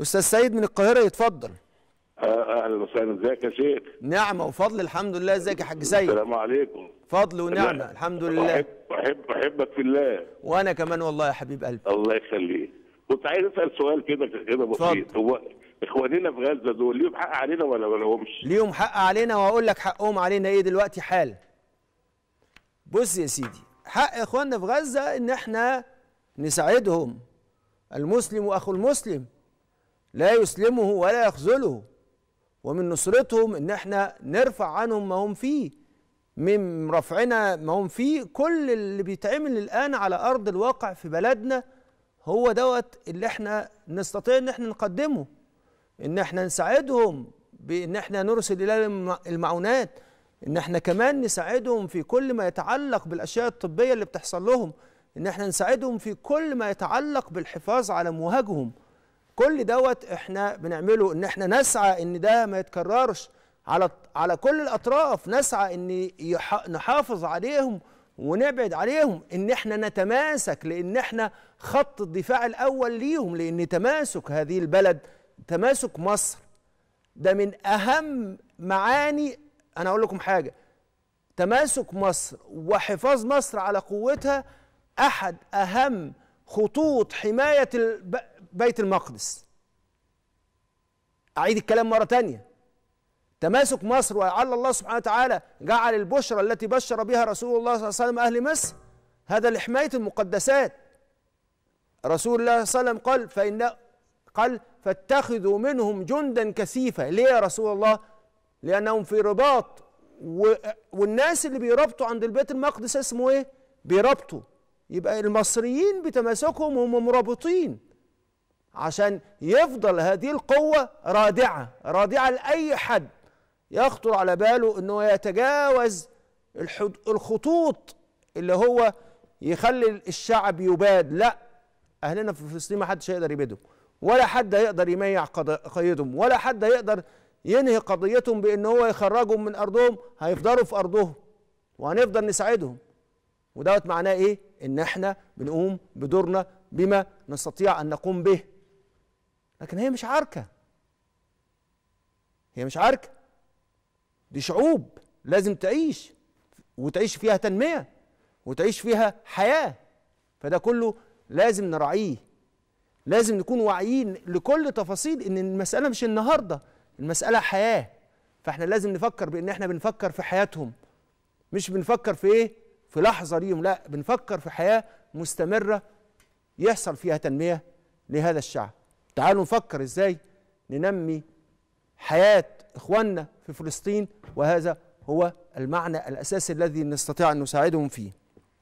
استاذ سيد من القاهره يتفضل أه، اهلا وسهلا ازيك يا شيخ نعمه وفضل الحمد لله ازيك يا حاج سيد السلام عليكم فضل ونعمه الحمد لله احب احب احبك في الله وانا كمان والله يا حبيب قلبي الله يخليك كنت عايز اسال سؤال كده كده بسيط هو اخواننا في غزه دول ليهم حق علينا ولا ما لهمش؟ ليهم حق علينا وهقول لك حقهم علينا ايه دلوقتي حال بص يا سيدي حق اخواننا في غزه ان احنا نساعدهم المسلم واخو المسلم لا يسلمه ولا يخذله ومن نصرتهم ان احنا نرفع عنهم ما هم فيه من رفعنا ما هم فيه كل اللي بيتعمل الان على ارض الواقع في بلدنا هو دوت اللي احنا نستطيع ان احنا نقدمه ان احنا نساعدهم بان احنا نرسل اليهم المعونات ان احنا كمان نساعدهم في كل ما يتعلق بالاشياء الطبيه اللي بتحصل لهم ان احنا نساعدهم في كل ما يتعلق بالحفاظ على مواهجهم كل دوت احنا بنعمله ان احنا نسعى ان ده ما يتكررش على على كل الاطراف نسعى ان يح... نحافظ عليهم ونبعد عليهم ان احنا نتماسك لان احنا خط الدفاع الاول ليهم لان تماسك هذه البلد تماسك مصر ده من اهم معاني انا اقول لكم حاجه تماسك مصر وحفاظ مصر على قوتها احد اهم خطوط حمايه بيت المقدس أعيد الكلام مرة تانية تماسك مصر ولعل الله سبحانه وتعالى جعل البشرى التي بشر بها رسول الله صلى الله عليه وسلم أهل مصر هذا لحماية المقدسات رسول الله صلى الله عليه وسلم قال فإن قال فاتخذوا منهم جندا كثيفة ليه يا رسول الله لأنهم في رباط و... والناس اللي بيربطوا عند البيت المقدس اسمه ايه بيربطوا يبقى المصريين بتماسكهم هم مرابطين عشان يفضل هذه القوة رادعة رادعة لأي حد يخطر على باله أنه يتجاوز الخطوط اللي هو يخلي الشعب يباد لا أهلنا في فلسطين ما حدش هيقدر يبيدهم ولا حد هيقدر يميع قيدهم ولا حد هيقدر ينهي قضيتهم بأن هو يخرجهم من أرضهم هيفضلوا في أرضهم وهنفضل نساعدهم ودوت معناه إيه؟ إن إحنا بنقوم بدورنا بما نستطيع أن نقوم به لكن هي مش عركة هي مش عركة دي شعوب لازم تعيش وتعيش فيها تنمية وتعيش فيها حياة فده كله لازم نراعيه لازم نكون واعيين لكل تفاصيل ان المسألة مش النهاردة المسألة حياة فاحنا لازم نفكر بان احنا بنفكر في حياتهم مش بنفكر في ايه في لحظة ليهم لا بنفكر في حياة مستمرة يحصل فيها تنمية لهذا الشعب تعالوا نفكر ازاي ننمي حياة إخواننا في فلسطين وهذا هو المعنى الأساسي الذي نستطيع أن نساعدهم فيه